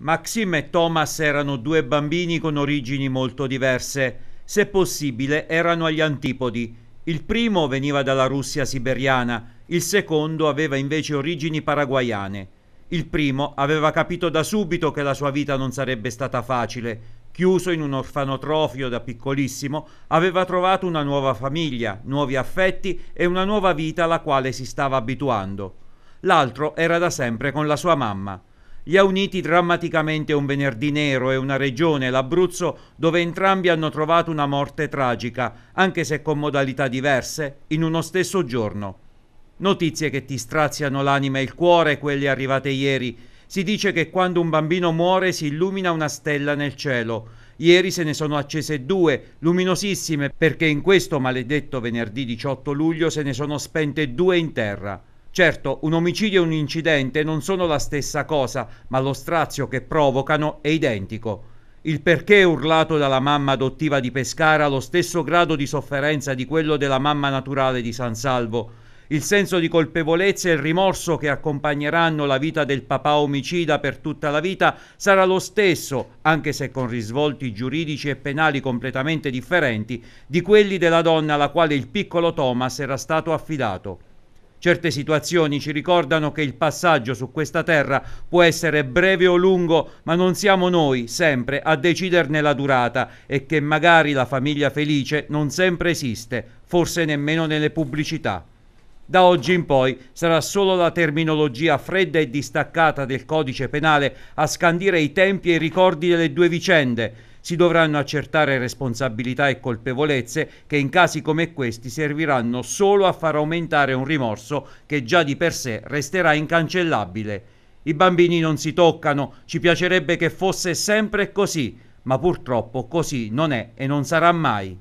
Maxim e Thomas erano due bambini con origini molto diverse. Se possibile, erano agli antipodi. Il primo veniva dalla Russia siberiana, il secondo aveva invece origini paraguayane. Il primo aveva capito da subito che la sua vita non sarebbe stata facile. Chiuso in un orfanotrofio da piccolissimo, aveva trovato una nuova famiglia, nuovi affetti e una nuova vita alla quale si stava abituando. L'altro era da sempre con la sua mamma li ha uniti drammaticamente un venerdì nero e una regione, l'Abruzzo, dove entrambi hanno trovato una morte tragica, anche se con modalità diverse, in uno stesso giorno. Notizie che ti straziano l'anima e il cuore, quelle arrivate ieri. Si dice che quando un bambino muore si illumina una stella nel cielo. Ieri se ne sono accese due, luminosissime, perché in questo maledetto venerdì 18 luglio se ne sono spente due in terra. Certo, un omicidio e un incidente non sono la stessa cosa, ma lo strazio che provocano è identico. Il perché urlato dalla mamma adottiva di Pescara ha lo stesso grado di sofferenza di quello della mamma naturale di San Salvo. Il senso di colpevolezza e il rimorso che accompagneranno la vita del papà omicida per tutta la vita sarà lo stesso, anche se con risvolti giuridici e penali completamente differenti, di quelli della donna alla quale il piccolo Thomas era stato affidato. Certe situazioni ci ricordano che il passaggio su questa terra può essere breve o lungo, ma non siamo noi sempre a deciderne la durata e che magari la famiglia felice non sempre esiste, forse nemmeno nelle pubblicità. Da oggi in poi sarà solo la terminologia fredda e distaccata del codice penale a scandire i tempi e i ricordi delle due vicende. Si dovranno accertare responsabilità e colpevolezze che in casi come questi serviranno solo a far aumentare un rimorso che già di per sé resterà incancellabile. I bambini non si toccano, ci piacerebbe che fosse sempre così, ma purtroppo così non è e non sarà mai.